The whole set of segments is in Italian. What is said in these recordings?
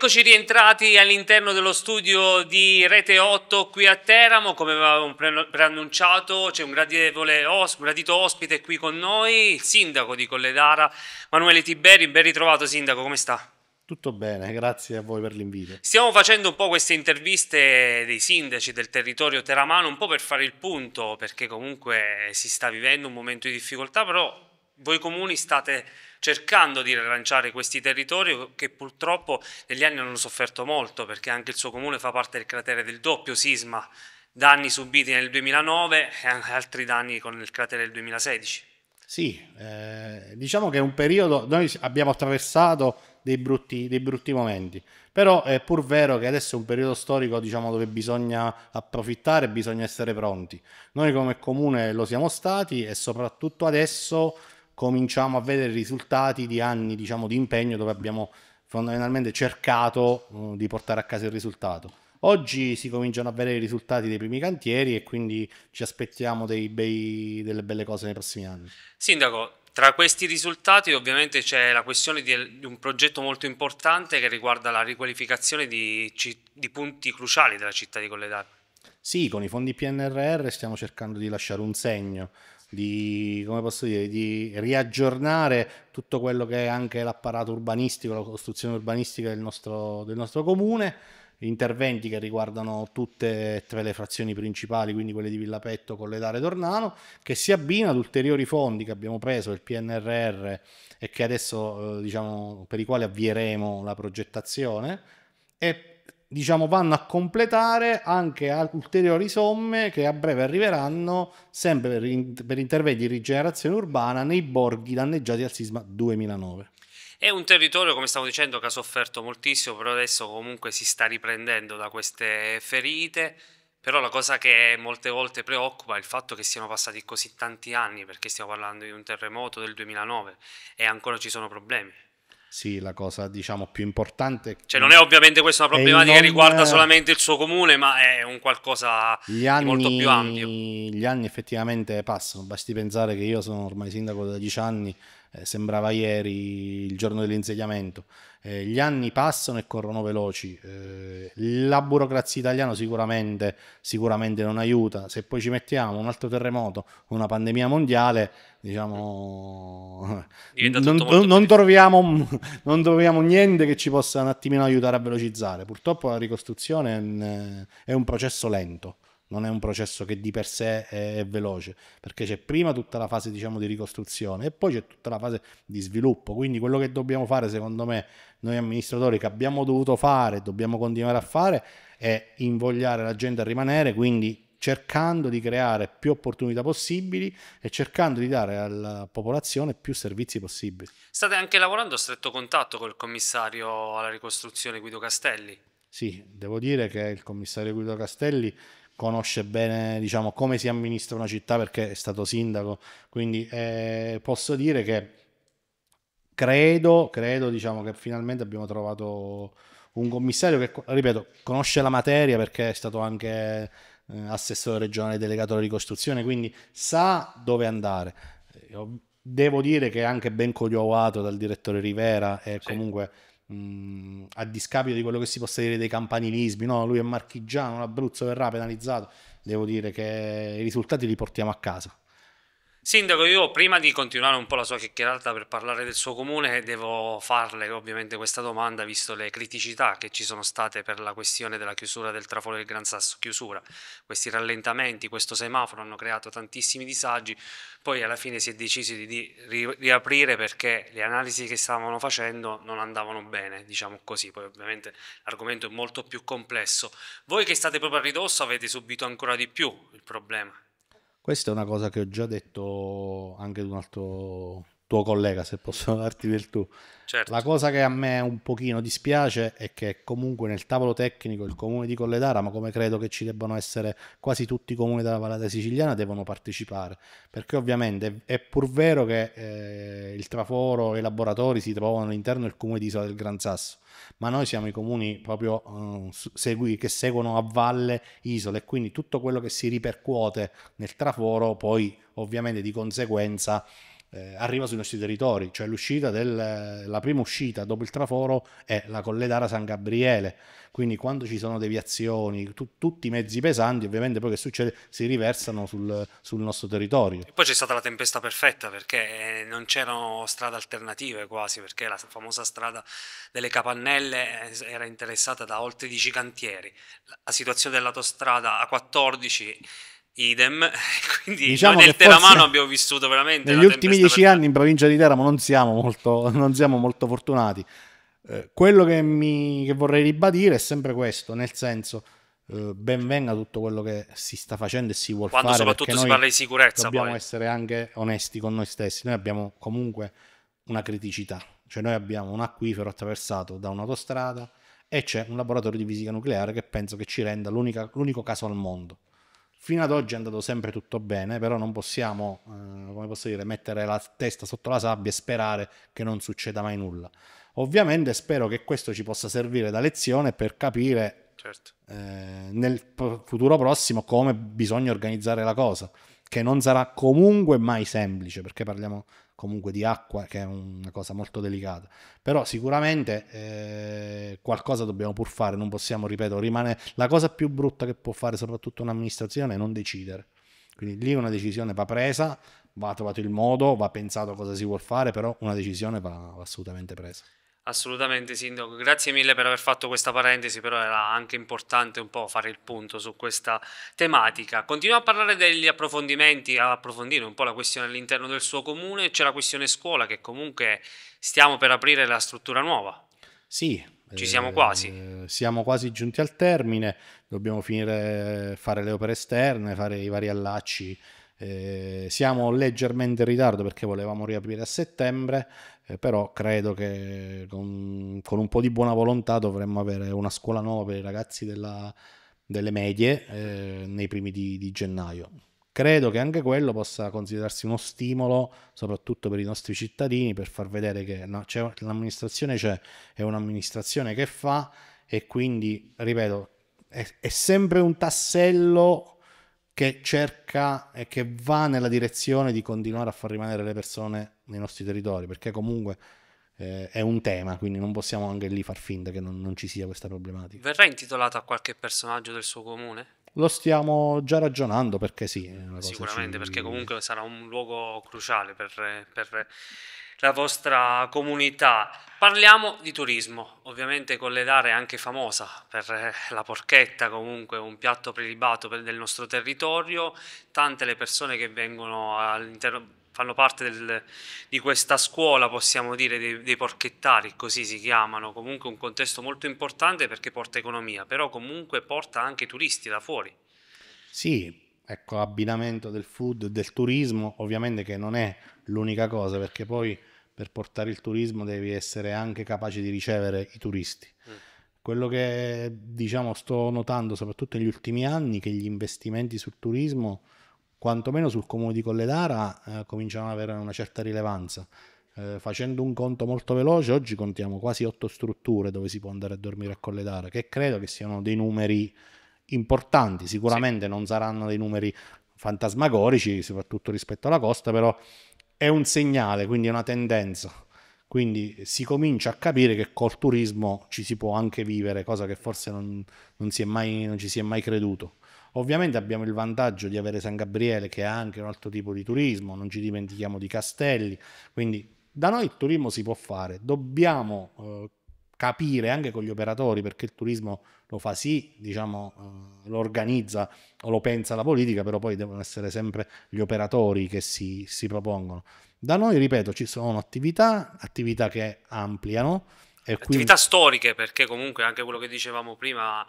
Eccoci rientrati all'interno dello studio di Rete 8 qui a Teramo, come avevamo preannunciato c'è un, os un gradito ospite qui con noi, il sindaco di Colledara, Manuele Tiberi, ben ritrovato sindaco, come sta? Tutto bene, grazie a voi per l'invito. Stiamo facendo un po' queste interviste dei sindaci del territorio teramano, un po' per fare il punto, perché comunque si sta vivendo un momento di difficoltà, però voi comuni state cercando di rilanciare questi territori che purtroppo negli anni hanno sofferto molto perché anche il suo comune fa parte del cratere del doppio sisma, danni subiti nel 2009 e altri danni con il cratere del 2016. Sì, eh, diciamo che è un periodo, noi abbiamo attraversato dei brutti, dei brutti, momenti, però è pur vero che adesso è un periodo storico diciamo, dove bisogna approfittare, bisogna essere pronti. Noi come comune lo siamo stati e soprattutto adesso cominciamo a vedere i risultati di anni diciamo, di impegno dove abbiamo fondamentalmente cercato mh, uh, di portare a casa il risultato. Oggi si cominciano a vedere i risultati dei primi cantieri e quindi ci aspettiamo bei, delle belle cose nei prossimi anni. Sindaco, tra questi risultati ovviamente c'è la questione di, un progetto molto importante che riguarda la riqualificazione di, di punti cruciali della città di Colledano. Sì, con i fondi PNRR stiamo cercando di lasciare un segno, di, come posso dire, di riaggiornare tutto quello che è anche l'apparato urbanistico, la costruzione urbanistica del nostro, del nostro comune interventi che riguardano tutte e tre le frazioni principali, quindi quelle di Villapetto, Colledare e Dornano, che si abbina ad ulteriori fondi che abbiamo preso il PNRR e che adesso eh, diciamo, per i quali avvieremo la progettazione e diciamo, vanno a completare anche ulteriori somme che a breve arriveranno sempre per, interventi di rigenerazione urbana nei borghi danneggiati al sisma 2009. È un territorio, come stavo dicendo, che ha sofferto moltissimo, però adesso comunque si sta riprendendo da queste ferite. Però la cosa che molte volte preoccupa è il fatto che siano passati così tanti anni, perché stiamo parlando di un terremoto del 2009 e ancora ci sono problemi. Sì, la cosa diciamo più importante. Cioè, non è ovviamente questa una problematica che riguarda solamente il suo comune, ma è un qualcosa anni, di molto più ampio. Gli anni effettivamente passano. Basti pensare che io sono ormai sindaco da dieci anni eh, sembrava ieri il giorno dell'insediamento. Eh, gli anni passano e corrono veloci, eh, la burocrazia italiana sicuramente, sicuramente non aiuta, se poi ci mettiamo un altro terremoto, una pandemia mondiale, diciamo, non, non, troviamo, non, troviamo, niente che ci possa un attimino aiutare a velocizzare. Purtroppo la ricostruzione è eh, un, è un processo lento non è un processo che di per sé è, è veloce, perché c'è prima tutta la fase diciamo, di ricostruzione e poi c'è tutta la fase di sviluppo, quindi quello che dobbiamo fare secondo me noi amministratori che abbiamo dovuto fare, dobbiamo continuare a fare, è invogliare la gente a rimanere, quindi cercando di creare più opportunità possibili e cercando di dare alla popolazione più servizi possibili. State anche lavorando a stretto contatto col commissario alla ricostruzione Guido Castelli? Sì, devo dire che il commissario Guido Castelli conosce bene diciamo, come si amministra una città perché è stato sindaco, quindi eh, posso dire che credo, credo diciamo, che finalmente abbiamo trovato un commissario che, ripeto, conosce la materia perché è stato anche eh, assessore regionale delegato alla ricostruzione, quindi sa dove andare. Devo dire che è anche ben cogliovato dal direttore Rivera e sì. comunque mh, mm, a discapito di quello che si possa dire dei campanilismi, no? lui è marchigiano, l'Abruzzo verrà penalizzato, devo dire che i risultati li portiamo a casa. Sindaco, io prima di continuare un po' la sua chiacchierata per parlare del suo comune, devo farle ovviamente questa domanda, visto le criticità che ci sono state per la questione della chiusura del traforo del Gran Sasso, chiusura, questi rallentamenti, questo semaforo hanno creato tantissimi disagi, poi alla fine si è deciso di riaprire perché le analisi che stavano facendo non andavano bene, diciamo così, poi ovviamente l'argomento è molto più complesso. Voi che state proprio a ridosso avete subito ancora di più il problema, questa è una cosa che ho già detto anche ad un altro tuo collega, se posso darti del tu. Certo. La cosa che a me un pochino dispiace è che comunque nel tavolo tecnico il comune di Colledara, ma come credo che ci debbano essere quasi tutti i comuni della Vallata Siciliana, devono partecipare, perché ovviamente è pur vero che eh, il traforo e i laboratori si trovano all'interno del comune di Isola del Gran Sasso, ma noi siamo i comuni proprio eh, segui, che seguono a valle isole e quindi tutto quello che si ripercuote nel traforo poi ovviamente di conseguenza eh, arriva sui nostri territori, cioè l'uscita del, la prima uscita dopo il traforo è la Colledara San Gabriele, quindi quando ci sono deviazioni, tu, tutti i mezzi pesanti ovviamente poi che succede si riversano sul, sul nostro territorio. E poi c'è stata la tempesta perfetta perché eh, non c'erano strade alternative quasi, perché la famosa strada delle Capannelle eh, era interessata da oltre 10 cantieri, la situazione dell'autostrada A14 Idem, quindi diciamo noi nel Teramano abbiamo vissuto veramente. Negli ultimi dieci anni in provincia di Teramo non siamo molto, non siamo molto fortunati. Eh, quello che, mi, che, vorrei ribadire è sempre questo, nel senso, eh, ben venga tutto quello che si sta facendo e si vuole fare. Quando soprattutto si parla di sicurezza. Dobbiamo poi. essere anche onesti con noi stessi. Noi abbiamo comunque una criticità, cioè noi abbiamo un acquifero attraversato da un'autostrada e c'è un laboratorio di fisica nucleare che penso che ci renda l'unico caso al mondo Fino ad oggi è andato sempre tutto bene, però non possiamo, eh, come posso dire, mettere la testa sotto la sabbia e sperare che non succeda mai nulla. Ovviamente spero che questo ci possa servire da lezione per capire certo. eh, nel futuro prossimo come bisogna organizzare la cosa che non sarà comunque mai semplice, perché parliamo comunque di acqua, che è una cosa molto delicata. Però sicuramente eh, qualcosa dobbiamo pur fare, non possiamo, ripeto, rimane La cosa più brutta che può fare soprattutto un'amministrazione è non decidere. Quindi lì una decisione va presa, va trovato il modo, va pensato cosa si vuol fare, però una decisione va assolutamente presa. Assolutamente Sindaco, grazie mille per aver fatto questa parentesi, però era anche importante un po' fare il punto su questa tematica. Continuiamo a parlare degli approfondimenti, a approfondire un po' la questione all'interno del suo comune, c'è la questione scuola che comunque stiamo per aprire la struttura nuova. Sì. Ci siamo quasi. Eh, siamo quasi giunti al termine, dobbiamo finire, fare le opere esterne, fare i vari allacci eh, siamo leggermente in ritardo perché volevamo riaprire a settembre, eh, però credo che con, con, un po' di buona volontà dovremmo avere una scuola nuova per i ragazzi della, delle medie eh, nei primi di, di gennaio. Credo che anche quello possa considerarsi uno stimolo, soprattutto per i nostri cittadini, per far vedere che no, c'è, l'amministrazione c'è, è un'amministrazione che fa e quindi, ripeto, è, è sempre un tassello che cerca e che va nella direzione di continuare a far rimanere le persone nei nostri territori, perché comunque eh, è un tema, quindi non possiamo anche lì far finta che non, non, ci sia questa problematica. Verrà intitolata a qualche personaggio del suo comune? Lo stiamo già ragionando perché sì. Sicuramente, perché comunque sarà un luogo cruciale per, per la vostra comunità. Parliamo di turismo, ovviamente con Colledare è anche famosa per eh, la porchetta, comunque un piatto prelibato del nostro territorio, tante le persone che vengono all'interno fanno parte del, di questa scuola, possiamo dire, dei, dei, porchettari, così si chiamano, comunque un contesto molto importante perché porta economia, però comunque porta anche turisti da fuori. Sì, ecco, abbinamento del food, del turismo, ovviamente che non è l'unica cosa, perché poi per portare il turismo devi essere anche capace di ricevere i turisti. Mm. Quello che diciamo sto notando soprattutto negli ultimi anni che gli investimenti sul turismo, quantomeno sul comune di Colledara, eh, cominciano ad avere una certa rilevanza. Eh, facendo un conto molto veloce, oggi contiamo quasi otto strutture dove si può andare a dormire a Colledara, che credo che siano dei numeri importanti, sicuramente sì. non saranno dei numeri fantasmagorici, soprattutto rispetto alla costa, però è un segnale, quindi è una tendenza. Quindi si comincia a capire che col turismo ci si può anche vivere, cosa che forse non, non, mai, non ci si è mai creduto. Ovviamente abbiamo il vantaggio di avere San Gabriele, che è anche un altro tipo di turismo, non ci dimentichiamo di Castelli, quindi da noi il turismo si può fare, dobbiamo eh, capire anche con gli operatori perché il turismo lo fa sì, diciamo, eh, lo organizza o lo pensa la politica, però poi devono essere sempre gli operatori che si, si propongono. Da noi, ripeto, ci sono attività, attività che ampliano. Attività quindi... storiche, perché comunque anche quello che dicevamo prima,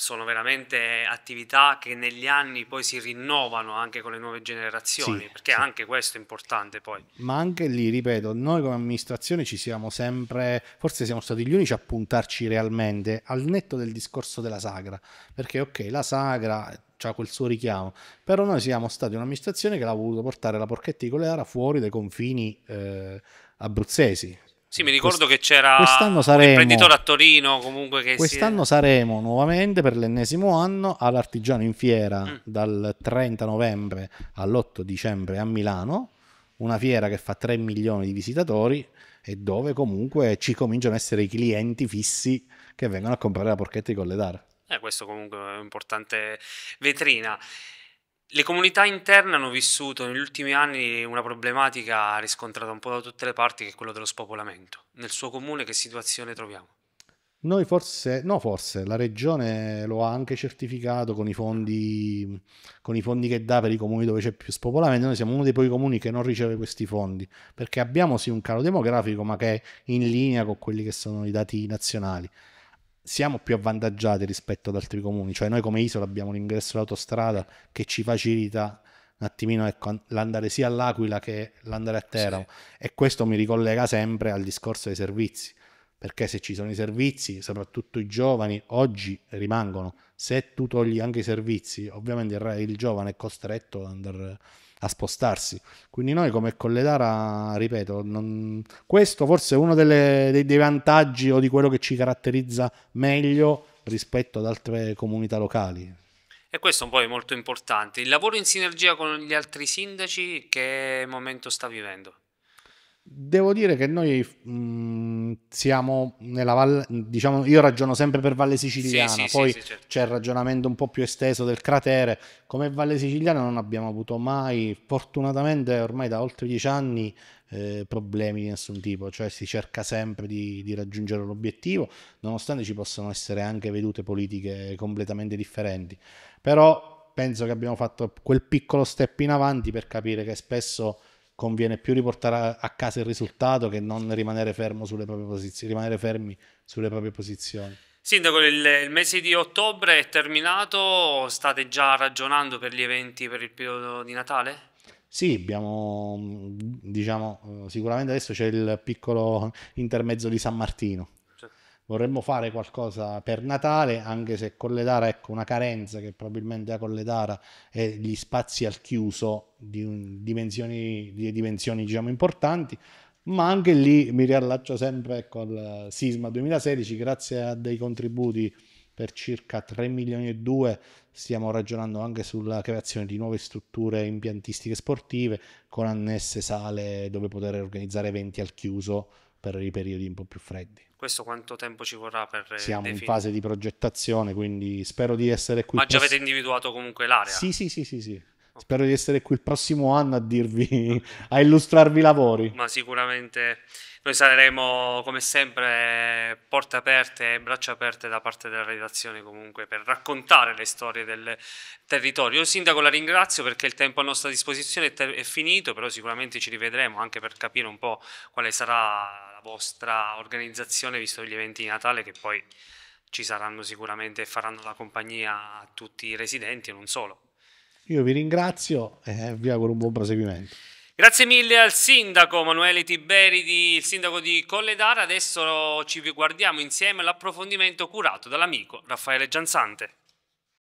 sono veramente attività che negli anni poi si rinnovano anche con le nuove generazioni, sì, perché sì. anche questo è importante poi. Ma anche lì, ripeto, noi come amministrazione ci siamo sempre, forse siamo stati gli unici a puntarci realmente al netto del discorso della sagra, perché ok, la sagra ha quel suo richiamo, però noi siamo stati un'amministrazione che l'ha voluto portare la porchetta di Coleara fuori dai confini eh, abruzzesi, sì, mi ricordo Quest- che c'era quest'anno saremo, a Torino comunque che Quest'anno è... saremo nuovamente per l'ennesimo anno all'Artigiano in Fiera mm. dal 30 novembre all'8 dicembre a Milano, una fiera che fa 3 milioni di visitatori e dove comunque ci cominciano a essere i clienti fissi che vengono a comprare la porchetta di Colledar. Eh, questo comunque è un'importante vetrina. Le comunità interne hanno vissuto negli ultimi anni una problematica riscontrata un po' da tutte le parti che è quella dello spopolamento. Nel suo comune che situazione troviamo? Noi forse, no forse, la regione lo ha anche certificato con i fondi, con i fondi che dà per i comuni dove c'è più spopolamento, noi siamo uno dei pochi comuni che non riceve questi fondi, perché abbiamo sì un calo demografico ma che è in linea con quelli che sono i dati nazionali siamo più avvantaggiati rispetto ad altri comuni, cioè noi come isola abbiamo l'ingresso all'autostrada che ci facilita un attimino ecco, l'andare sia all'Aquila che l'andare a Teramo sì. e questo mi ricollega sempre al discorso dei servizi, perché se ci sono i servizi, soprattutto i giovani, oggi rimangono, se tu togli anche i servizi, ovviamente il giovane è costretto ad andare a spostarsi. Quindi noi come Colletara, ripeto, non... questo forse è uno delle, dei, dei vantaggi o di quello che ci caratterizza meglio rispetto ad altre comunità locali. E questo poi è molto importante. Il lavoro in sinergia con gli altri sindaci, che momento sta vivendo? Devo dire che noi mh, siamo nella valle, diciamo, io ragiono sempre per Valle Siciliana, sì, sì, poi sì, certo. c'è il ragionamento un po' più esteso del cratere, come Valle Siciliana non abbiamo avuto mai, fortunatamente ormai da oltre dieci anni, eh, problemi di nessun tipo, cioè si cerca sempre di, di, raggiungere l'obiettivo, nonostante ci possano essere anche vedute politiche completamente differenti, però penso che abbiamo fatto quel piccolo step in avanti per capire che spesso conviene più riportare a casa il risultato che non rimanere, sulle rimanere fermi sulle proprie posizioni. Sindaco, il, il, mese di ottobre è terminato, state già ragionando per gli eventi per il periodo di Natale? Sì, abbiamo, mm, diciamo, eh, sicuramente adesso c'è il piccolo intermezzo di San Martino, vorremmo fare qualcosa per Natale, anche se Colletara, ecco, una carenza che probabilmente ha Colletara e gli spazi al chiuso di dimensioni, di dimensioni diciamo, importanti, ma anche lì mi riallaccio sempre col ecco, Sisma 2016, grazie a dei contributi per circa 3 milioni e 2 stiamo ragionando anche sulla creazione di nuove strutture impiantistiche sportive con annesse sale dove poter organizzare eventi al chiuso per i periodi un po' più freddi. Questo quanto tempo ci vorrà per... Eh, Siamo definire. in fase di progettazione, quindi spero di essere qui. Ma già avete individuato comunque l'area? Sì, sì, sì, sì, sì. Spero di essere qui il prossimo anno a dirvi, a illustrarvi i lavori. Ma sicuramente noi saremo come sempre porte aperte e braccia aperte da parte della redazione comunque per raccontare le storie del territorio. Io sindaco la ringrazio perché il tempo a nostra disposizione è, è finito, però sicuramente ci rivedremo anche per capire un po' quale sarà la vostra organizzazione visto gli eventi di Natale che poi ci saranno sicuramente e faranno la compagnia a tutti i residenti e non solo. Io vi ringrazio e vi auguro un buon proseguimento. Grazie mille al sindaco Manuele Tiberidi, il sindaco di Colledara. Adesso ci guardiamo insieme all'approfondimento curato dall'amico Raffaele Gianzante.